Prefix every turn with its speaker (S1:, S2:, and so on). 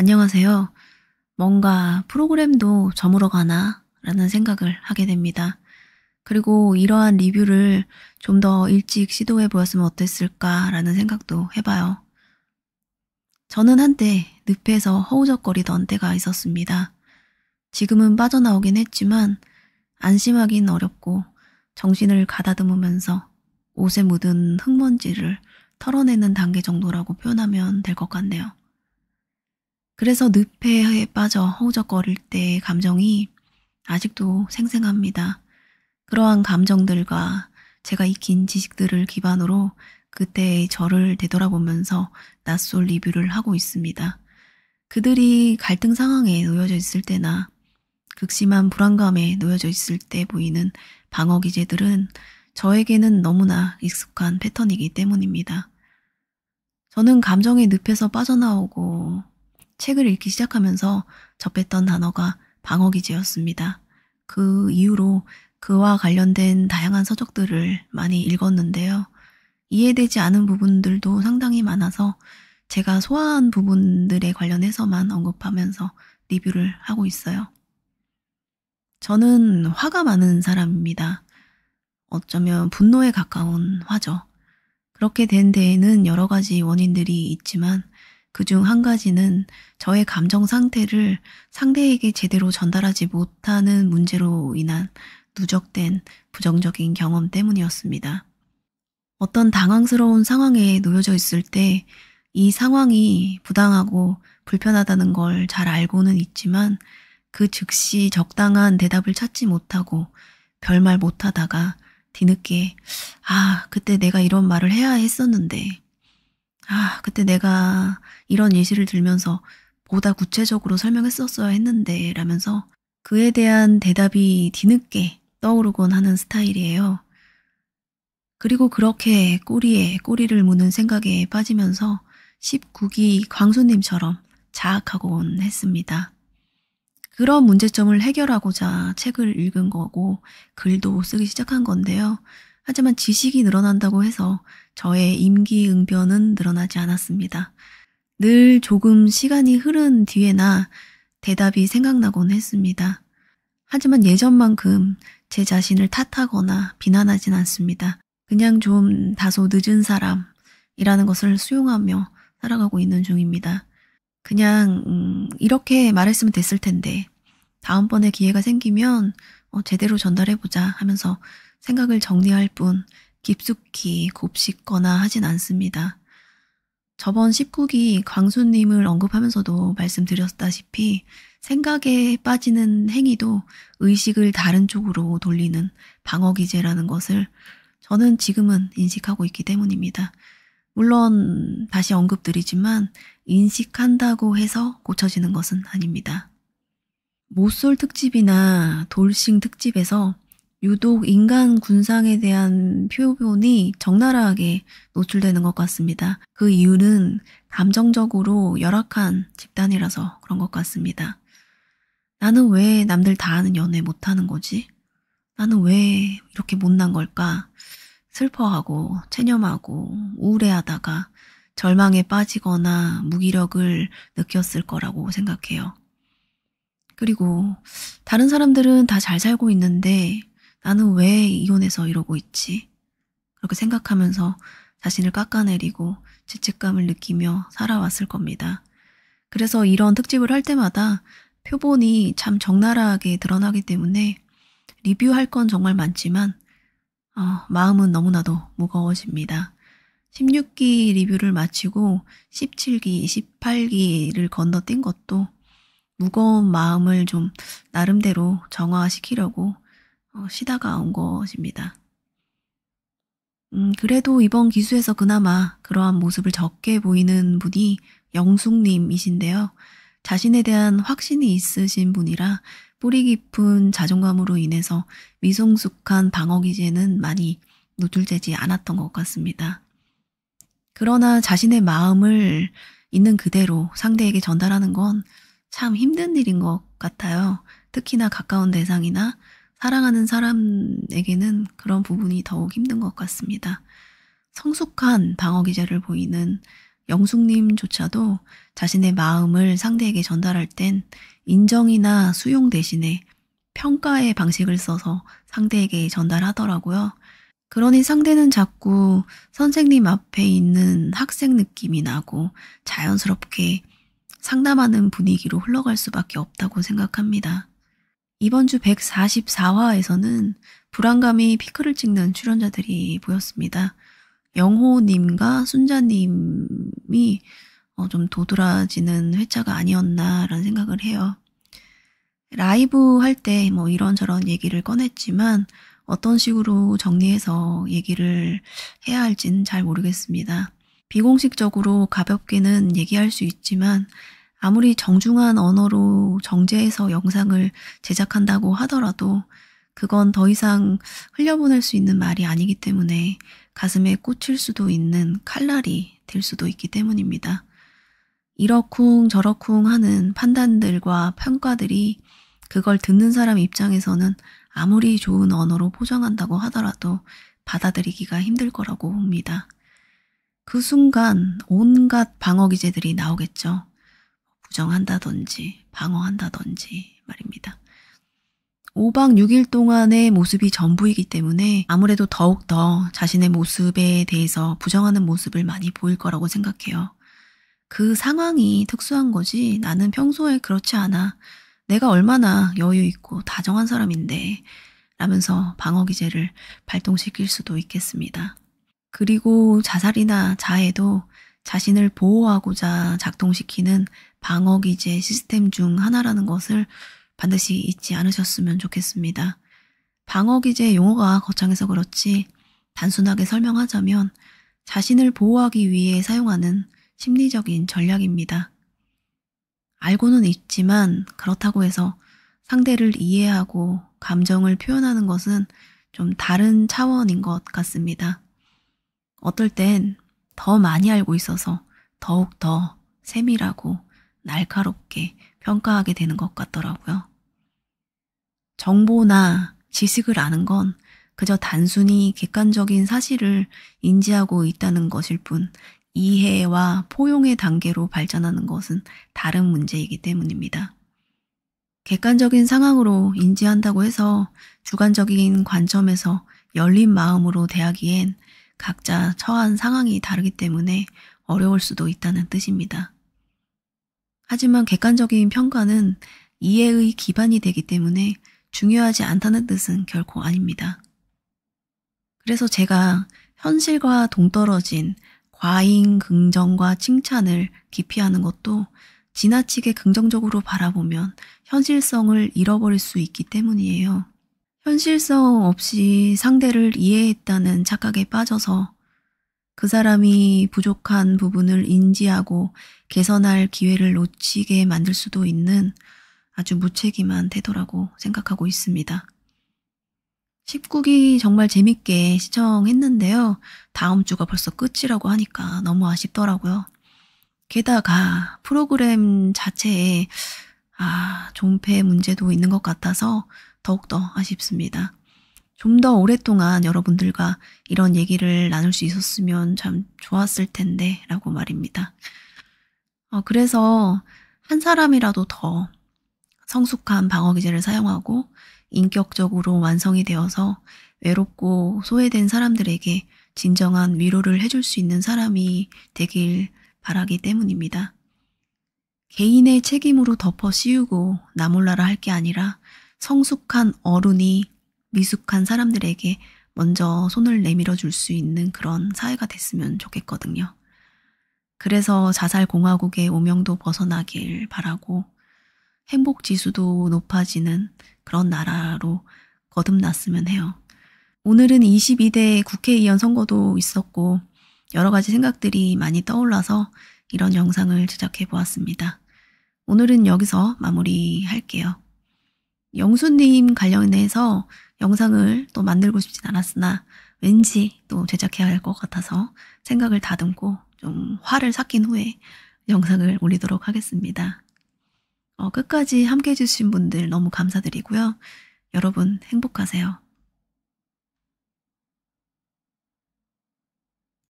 S1: 안녕하세요. 뭔가 프로그램도 저물어가나 라는 생각을 하게 됩니다. 그리고 이러한 리뷰를 좀 더 일찍 시도해 보았으면 어땠을까라는 생각도 해봐요. 저는 한때 늪에서 허우적거리던 때가 있었습니다. 지금은 빠져나오긴 했지만 안심하긴 어렵고 정신을 가다듬으면서 옷에 묻은 흙먼지를 털어내는 단계 정도라고 표현하면 될 것 같네요. 그래서 늪에 빠져 허우적거릴 때의 감정이 아직도 생생합니다. 그러한 감정들과 제가 익힌 지식들을 기반으로 그때의 저를 되돌아보면서 낯설 리뷰를 하고 있습니다. 그들이 갈등 상황에 놓여져 있을 때나 극심한 불안감에 놓여져 있을 때 보이는 방어 기제들은 저에게는 너무나 익숙한 패턴이기 때문입니다. 저는 감정의 늪에서 빠져나오고 책을 읽기 시작하면서 접했던 단어가 방어기제였습니다. 그 이후로 그와 관련된 다양한 서적들을 많이 읽었는데요. 이해되지 않은 부분들도 상당히 많아서 제가 소화한 부분들에 관련해서만 언급하면서 리뷰를 하고 있어요. 저는 화가 많은 사람입니다. 어쩌면 분노에 가까운 화죠. 그렇게 된 데에는 여러 가지 원인들이 있지만 그중 한 가지는 저의 감정 상태를 상대에게 제대로 전달하지 못하는 문제로 인한 누적된 부정적인 경험 때문이었습니다. 어떤 당황스러운 상황에 놓여져 있을 때 이 상황이 부당하고 불편하다는 걸 잘 알고는 있지만 그 즉시 적당한 대답을 찾지 못하고 별말 못하다가 뒤늦게 아, 그때 내가 이런 말을 해야 했었는데 아, 그때 내가 이런 예시를 들면서 보다 구체적으로 설명했었어야 했는데 라면서 그에 대한 대답이 뒤늦게 떠오르곤 하는 스타일이에요. 그리고 그렇게 꼬리에 꼬리를 무는 생각에 빠지면서 19기 광수님처럼 자학하곤 했습니다. 그런 문제점을 해결하고자 책을 읽은 거고 글도 쓰기 시작한 건데요. 하지만 지식이 늘어난다고 해서 저의 임기응변은 늘어나지 않았습니다. 늘 조금 시간이 흐른 뒤에나 대답이 생각나곤 했습니다. 하지만 예전만큼 제 자신을 탓하거나 비난하진 않습니다. 그냥 좀 다소 늦은 사람이라는 것을 수용하며 살아가고 있는 중입니다. 그냥 음, 이렇게 말했으면 됐을 텐데 다음번에 기회가 생기면 어, 제대로 전달해보자 하면서 생각을 정리할 뿐 깊숙이 곱씹거나 하진 않습니다. 저번 19기 광수님을 언급하면서도 말씀드렸다시피 생각에 빠지는 행위도 의식을 다른 쪽으로 돌리는 방어기제라는 것을 저는 지금은 인식하고 있기 때문입니다. 물론 다시 언급드리지만 인식한다고 해서 고쳐지는 것은 아닙니다. 모쏠 특집이나 돌싱 특집에서 유독 인간 군상에 대한 표현이 적나라하게 노출되는 것 같습니다. 그 이유는 감정적으로 열악한 집단이라서 그런 것 같습니다. 나는 왜 남들 다 하는 연애 못하는 거지? 나는 왜 이렇게 못난 걸까? 슬퍼하고 체념하고 우울해하다가 절망에 빠지거나 무기력을 느꼈을 거라고 생각해요. 그리고 다른 사람들은 다 잘 살고 있는데 나는 왜 이혼해서 이러고 있지? 그렇게 생각하면서 자신을 깎아내리고 죄책감을 느끼며 살아왔을 겁니다. 그래서 이런 특집을 할 때마다 표본이 참 적나라하게 드러나기 때문에 리뷰할 건 정말 많지만 어, 마음은 너무나도 무거워집니다. 16기 리뷰를 마치고 17기, 18기를 건너뛴 것도 무거운 마음을 좀 나름대로 정화시키려고 어, 쉬다가 온 것입니다. 음, 그래도 이번 기수에서 그나마 그러한 모습을 적게 보이는 분이 영숙님이신데요. 자신에 대한 확신이 있으신 분이라 뿌리 깊은 자존감으로 인해서 미성숙한 방어기제는 많이 노출되지 않았던 것 같습니다. 그러나 자신의 마음을 있는 그대로 상대에게 전달하는 건 참 힘든 일인 것 같아요. 특히나 가까운 대상이나 사랑하는 사람에게는 그런 부분이 더욱 힘든 것 같습니다. 성숙한 방어 기제를 보이는 영숙님조차도 자신의 마음을 상대에게 전달할 땐 인정이나 수용 대신에 평가의 방식을 써서 상대에게 전달하더라고요. 그러니 상대는 자꾸 선생님 앞에 있는 학생 느낌이 나고 자연스럽게 상담하는 분위기로 흘러갈 수밖에 없다고 생각합니다. 이번 주 144화에서는 불안감이 피크를 찍는 출연자들이 보였습니다. 영호님과 순자님이 어, 좀 도드라지는 회차가 아니었나라는 생각을 해요. 라이브 할 때 뭐 이런저런 얘기를 꺼냈지만 어떤 식으로 정리해서 얘기를 해야 할진잘 모르겠습니다. 비공식적으로 가볍게는 얘기할 수 있지만 아무리 정중한 언어로 정제해서 영상을 제작한다고 하더라도 그건 더 이상 흘려보낼 수 있는 말이 아니기 때문에 가슴에 꽂힐 수도 있는 칼날이 될 수도 있기 때문입니다. 이러쿵 저러쿵 하는 판단들과 평가들이 그걸 듣는 사람 입장에서는 아무리 좋은 언어로 포장한다고 하더라도 받아들이기가 힘들 거라고 봅니다. 그 순간 온갖 방어 기제들이 나오겠죠. 부정한다든지 방어한다든지 말입니다. 5박 6일 동안의 모습이 전부이기 때문에 아무래도 더욱더 자신의 모습에 대해서 부정하는 모습을 많이 보일 거라고 생각해요. 그 상황이 특수한 거지 나는 평소에 그렇지 않아. 내가 얼마나 여유 있고 다정한 사람인데 라면서 방어기제를 발동시킬 수도 있겠습니다. 그리고 자살이나 자해도 자신을 보호하고자 작동시키는 방어 기제 시스템 중 하나라는 것을 반드시 잊지 않으셨으면 좋겠습니다. 방어 기제 용어가 거창해서 그렇지 단순하게 설명하자면 자신을 보호하기 위해 사용하는 심리적인 전략입니다. 알고는 있지만 그렇다고 해서 상대를 이해하고 감정을 표현하는 것은 좀 다른 차원인 것 같습니다. 어떨 땐 더 많이 알고 있어서 더욱 더 세밀하고 날카롭게 평가하게 되는 것 같더라고요. 정보나 지식을 아는 건 그저 단순히 객관적인 사실을 인지하고 있다는 것일 뿐 이해와 포용의 단계로 발전하는 것은 다른 문제이기 때문입니다. 객관적인 상황으로 인지한다고 해서 주관적인 관점에서 열린 마음으로 대하기엔 각자 처한 상황이 다르기 때문에 어려울 수도 있다는 뜻입니다. 하지만 객관적인 평가는 이해의 기반이 되기 때문에 중요하지 않다는 뜻은 결코 아닙니다. 그래서 제가 현실과 동떨어진 과잉 긍정과 칭찬을 기피하는 것도 지나치게 긍정적으로 바라보면 현실성을 잃어버릴 수 있기 때문이에요. 현실성 없이 상대를 이해했다는 착각에 빠져서 그 사람이 부족한 부분을 인지하고 개선할 기회를 놓치게 만들 수도 있는 아주 무책임한 태도라고 생각하고 있습니다. 19기 정말 재밌게 시청했는데요. 다음 주가 벌써 끝이라고 하니까 너무 아쉽더라고요. 게다가 프로그램 자체에 아, 존폐 문제도 있는 것 같아서 더욱더 아쉽습니다. 좀더 오랫동안 여러분들과 이런 얘기를 나눌 수 있었으면 참 좋았을 텐데 라고 말입니다. 어, 그래서 한 사람이라도 더 성숙한 방어 기제를 사용하고 인격적으로 완성이 되어서 외롭고 소외된 사람들에게 진정한 위로를 해줄 수 있는 사람이 되길 바라기 때문입니다. 개인의 책임으로 덮어 씌우고 나몰라라 할 게 아니라 성숙한 어른이 미숙한 사람들에게 먼저 손을 내밀어 줄 수 있는 그런 사회가 됐으면 좋겠거든요. 그래서 자살공화국의 오명도 벗어나길 바라고 행복지수도 높아지는 그런 나라로 거듭났으면 해요. 오늘은 22대 국회의원 선거도 있었고 여러 가지 생각들이 많이 떠올라서 이런 영상을 제작해 보았습니다. 오늘은 여기서 마무리할게요. 영수님 관련해서 영상을 또 만들고 싶진 않았으나 왠지 또 제작해야 할 것 같아서 생각을 다듬고 좀 화를 삭힌 후에 영상을 올리도록 하겠습니다. 어, 끝까지 함께 해주신 분들 너무 감사드리고요. 여러분 행복하세요.